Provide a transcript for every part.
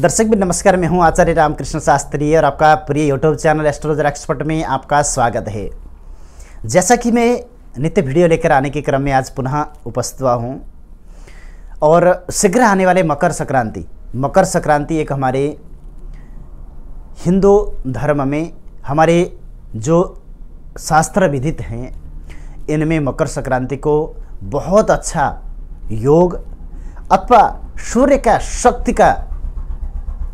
दर्शक भी नमस्कार मैं हूं आचार्य रामकृष्ण शास्त्री और आपका प्रिय यूट्यूब चैनल एस्ट्रोलॉजर एक्सपर्ट में आपका स्वागत है जैसा कि मैं नित्य वीडियो लेकर आने के क्रम में आज पुनः उपस्थित हुआ हूँ और शीघ्र आने वाले मकर संक्रांति मकर संक्रांति एक हमारे हिंदू धर्म में हमारे जो शास्त्र विदित हैं इनमें मकर संक्रांति को बहुत अच्छा योग अथवा सूर्य का शक्ति का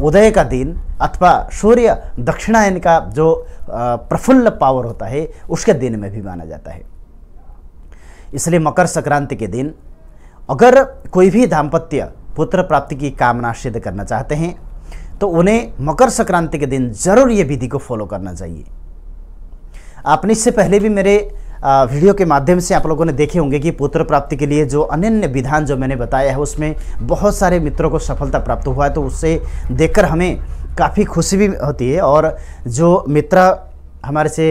उदय का दिन अथवा सूर्य दक्षिणायन का जो प्रफुल्ल पावर होता है उसके दिन में भी माना जाता है इसलिए मकर संक्रांति के दिन अगर कोई भी दाम्पत्य पुत्र प्राप्ति की कामना सिद्ध करना चाहते हैं तो उन्हें मकर संक्रांति के दिन जरूर ये विधि को फॉलो करना चाहिए आपने इससे पहले भी मेरे वीडियो के माध्यम से आप लोगों ने देखे होंगे कि पुत्र प्राप्ति के लिए जो अनन्य विधान जो मैंने बताया है उसमें बहुत सारे मित्रों को सफलता प्राप्त हुआ है तो उससे देखकर हमें काफ़ी खुशी भी होती है और जो मित्र हमारे से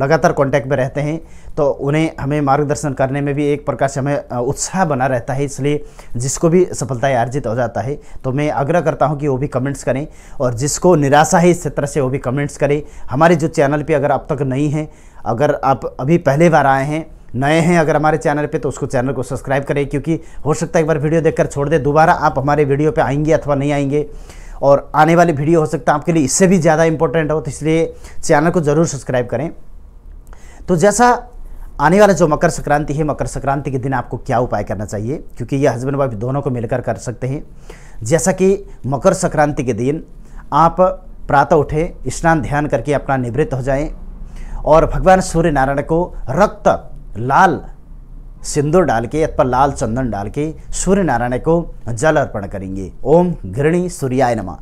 लगातार कांटेक्ट में रहते हैं तो उन्हें हमें मार्गदर्शन करने में भी एक प्रकार से हमें उत्साह बना रहता है इसलिए जिसको भी सफलता अर्जित हो जाता है तो मैं आग्रह करता हूं कि वो भी कमेंट्स करें और जिसको निराशा है इस क्षेत्र से वो भी कमेंट्स करें हमारे जो चैनल पे अगर अब तक नहीं है अगर आप अभी पहले बार आए हैं नए हैं अगर हमारे चैनल पे तो उसको चैनल को सब्सक्राइब करें क्योंकि हो सकता है एक बार वीडियो देखकर छोड़ दे दोबारा आप हमारे वीडियो पे आएंगे अथवा नहीं आएंगे और आने वाले वीडियो हो सकता है आपके लिए इससे भी ज़्यादा इंपॉर्टेंट हो तो इसलिए चैनल को ज़रूर सब्सक्राइब करें तो जैसा आने वाला जो मकर संक्रांति है मकर संक्रांति के दिन आपको क्या उपाय करना चाहिए क्योंकि यह हस्बैंड वाइफ दोनों को मिलकर कर सकते हैं जैसा कि मकर संक्रांति के दिन आप प्रातः उठे स्नान ध्यान करके अपना निवृत्त हो जाएं और भगवान सूर्य नारायण को रक्त लाल सिंदूर डाल के अथवा लाल चंदन डाल के सूर्य नारायण को जल अर्पण करेंगे ओम घृणी सूर्याय नम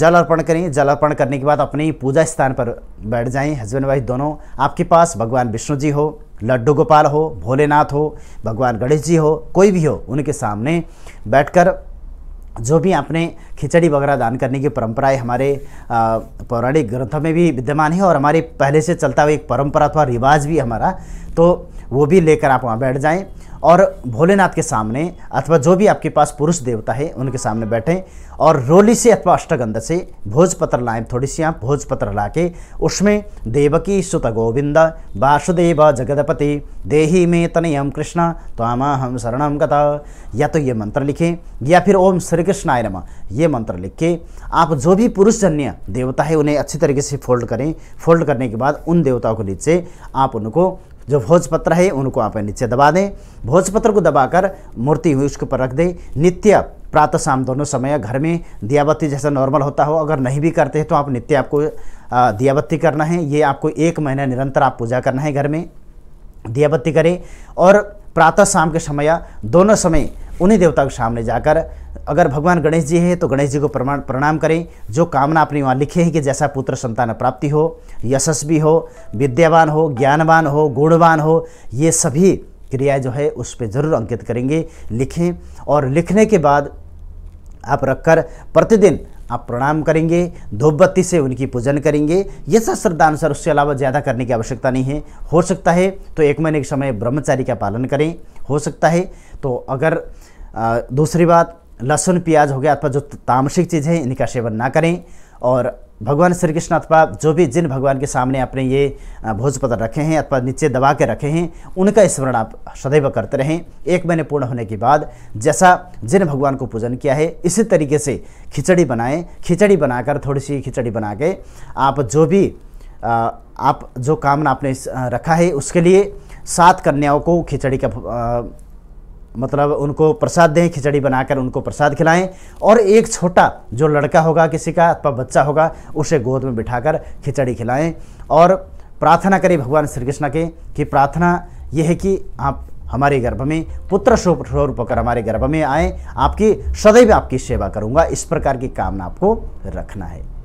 जल अर्पण करें जल अर्पण करने के बाद अपने पूजा स्थान पर बैठ जाएं हस्बैंड वाइफ दोनों आपके पास भगवान विष्णु जी हो लड्डू गोपाल हो भोलेनाथ हो भगवान गणेश जी हो कोई भी हो उनके सामने बैठकर जो भी आपने खिचड़ी वगैरह दान करने की परंपराएं हमारे पौराणिक ग्रंथों में भी विद्यमान है और हमारे पहले से चलता हुआ एक परंपरा अथवा रिवाज भी हमारा तो वो भी लेकर आप वहाँ बैठ जाएं और भोलेनाथ के सामने अथवा जो भी आपके पास पुरुष देवता है उनके सामने बैठें और रोली से अथवा अष्टगंध से भोजपत्र लाएं थोड़ी सी आप भोजपत्र ला के उसमें देवकी सुत गोविंद वासुदेव जगदपति देही में तनयम तो त्वामा हम शरणम कथा या तो ये मंत्र लिखें या फिर ओम श्री कृष्णाय नम ये मंत्र लिख के आप जो भी पुरुषजन्य देवता है उन्हें अच्छी तरीके से फोल्ड करें फोल्ड करने के बाद उन देवताओं को नीचे आप उनको जो भोजपत्र है उनको आप नीचे दबा दें भोजपत्र को दबाकर मूर्ति हुई उसके ऊपर रख दें नित्य प्रातः शाम दोनों समय घर में दियाबत्ती जैसा नॉर्मल होता हो अगर नहीं भी करते हैं तो आप नित्य आपको दियाबत्ती करना है ये आपको एक महीना निरंतर आप पूजा करना है घर में दियाबत्ती करें और प्रातः शाम के समय दोनों समय उन्हीं देवता के सामने जाकर अगर भगवान गणेश जी हैं तो गणेश जी को प्रमाण प्रणाम करें जो कामना अपनी वहाँ लिखे हैं कि जैसा पुत्र संतान प्राप्ति हो यशस्वी हो विद्यावान हो ज्ञानवान हो गुणवान हो ये सभी क्रियाएं जो है उस पर ज़रूर अंकित करेंगे लिखें और लिखने के बाद आप रखकर प्रतिदिन आप प्रणाम करेंगे धोपबत्ती से उनकी पूजन करेंगे ये सब श्रद्धानुसार उसके अलावा ज़्यादा करने की आवश्यकता नहीं है हो सकता है तो एक महीने के समय ब्रह्मचारी का पालन करें हो सकता है तो अगर आ, दूसरी बात लहसुन प्याज हो गया अथवा जो तामसिक चीज़ है इनका सेवन ना करें और भगवान श्री कृष्ण अथवा जो भी जिन भगवान के सामने आपने ये भोजपत्र रखे हैं अथवा नीचे दबा के रखे हैं उनका स्मरण आप सदैव करते रहें एक महीने पूर्ण होने के बाद जैसा जिन भगवान को पूजन किया है इसी तरीके से खिचड़ी बनाएं खिचड़ी बनाकर थोड़ी सी खिचड़ी बना के आप जो भी आप जो कामना आपने रखा है उसके लिए सात कन्याओं को खिचड़ी का मतलब उनको प्रसाद दें खिचड़ी बनाकर उनको प्रसाद खिलाएं और एक छोटा जो लड़का होगा किसी का अथवा बच्चा होगा उसे गोद में बिठाकर खिचड़ी खिलाएं और प्रार्थना करें भगवान श्री कृष्ण के कि प्रार्थना यह है कि आप हमारे गर्भ में पुत्र स्वरूप होकर हमारे गर्भ में आए आपकी सदैव आपकी सेवा करूँगा इस प्रकार की कामना आपको रखना है